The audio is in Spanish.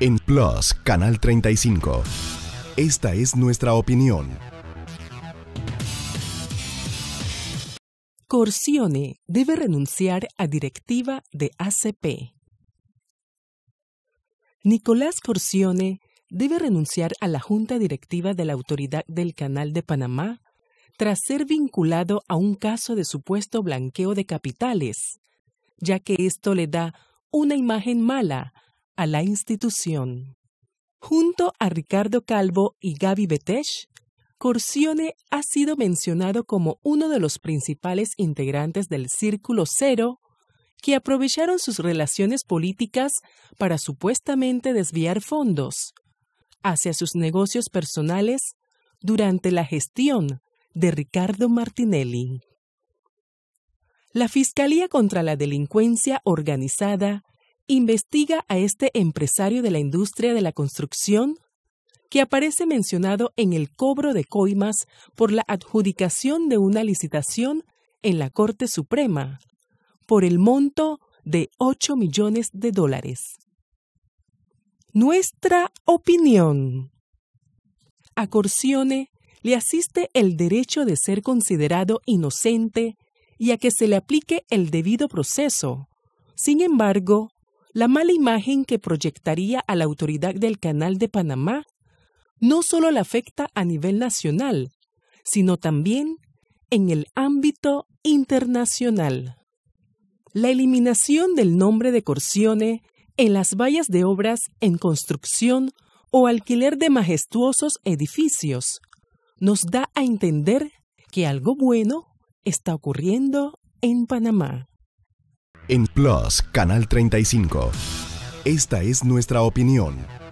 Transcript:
En Plus, Canal 35. Esta es nuestra opinión. Corsione debe renunciar a directiva de ACP. Nicolás Corsione debe renunciar a la junta directiva de la Autoridad del Canal de Panamá tras ser vinculado a un caso de supuesto blanqueo de capitales, ya que esto le da una imagen mala a la institución. Junto a Ricardo Calvo y Gaby Betesh, Corsione ha sido mencionado como uno de los principales integrantes del Círculo Cero, que aprovecharon sus relaciones políticas para supuestamente desviar fondos hacia sus negocios personales durante la gestión de Ricardo Martinelli. La Fiscalía contra la Delincuencia Organizada investiga a este empresario de la industria de la construcción que aparece mencionado en el cobro de coimas por la adjudicación de una licitación en la Corte Suprema por el monto de 8 millones de dólares. Nuestra opinión. A Corsione le asiste el derecho de ser considerado inocente y a que se le aplique el debido proceso. Sin embargo, la mala imagen que proyectaría a la autoridad del Canal de Panamá no solo la afecta a nivel nacional, sino también en el ámbito internacional. La eliminación del nombre de Corsione en las vallas de obras en construcción o alquiler de majestuosos edificios nos da a entender que algo bueno está ocurriendo en Panamá en Plus, Canal 35. Esta es nuestra opinión.